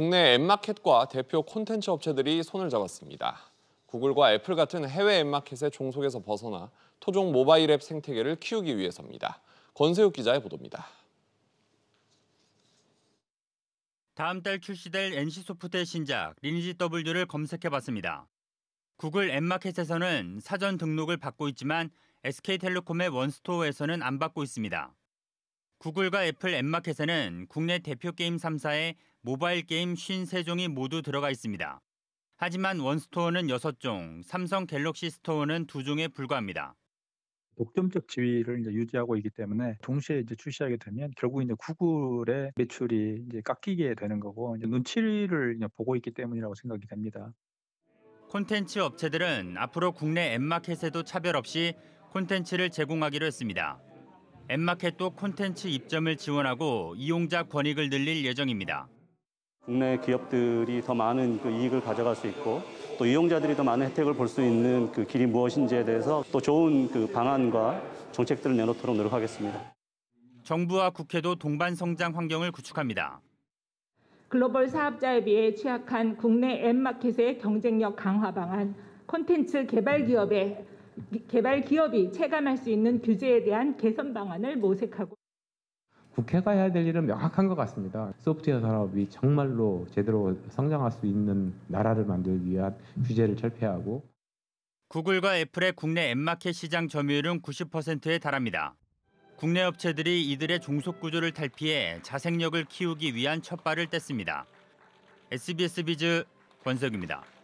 국내 앱마켓과 대표 콘텐츠 업체들이 손을 잡았습니다. 구글과 애플 같은 해외 앱마켓의 종속에서 벗어나 토종 모바일 앱 생태계를 키우기 위해서입니다. 권세욱 기자의 보도입니다. 다음 달 출시될 NC소프트의 신작 리니지 W를 검색해봤습니다. 구글 앱마켓에서는 사전 등록을 받고 있지만 SK텔레콤의 원스토어에서는 안 받고 있습니다. 구글과 애플 앱마켓에는 국내 대표 게임 3사의 모바일 게임 53종이 모두 들어가 있습니다. 하지만 원스토어는 6종, 삼성 갤럭시 스토어는 2종에 불과합니다. 독점적 지위를 이제 유지하고 있기 때문에 동시에 이제 출시하게 되면 결국 이제 구글의 매출이 이제 깎이게 되는 거고 눈치를 보고 있기 때문이라고 생각이 됩니다. 콘텐츠 업체들은 앞으로 국내 앱마켓에도 차별 없이 콘텐츠를 제공하기로 했습니다. 엠마켓도 콘텐츠 입점을 지원하고 이용자 권익을 늘릴 예정입니다. 국내 기업들이 더 많은 그 이익을 가져갈 수 있고 또 이용자들이 더 많은 혜택을 볼 수 있는 그 길이 무엇인지에 대해서 또 좋은 그 방안과 정책들을 내놓도록 노력하겠습니다. 정부와 국회도 동반 성장 환경을 구축합니다. 글로벌 사업자에 비해 취약한 국내 앱마켓의 경쟁력 강화 방안, 콘텐츠 개발 기업의 개발 기업이 체감할 수 있는 규제에 대한 개선 방안을 모색하고 국회가 해야 될 일은 명확한 것 같습니다. 소프트웨어 산업이 정말로 제대로 성장할 수 있는 나라를 만들기 위한 규제를 철폐하고 구글과 애플의 국내 앱마켓 시장 점유율은 90%에 달합니다. 국내 업체들이 이들의 종속 구조를 탈피해 자생력을 키우기 위한 첫발을 뗐습니다. SBS 비즈 권석입니다.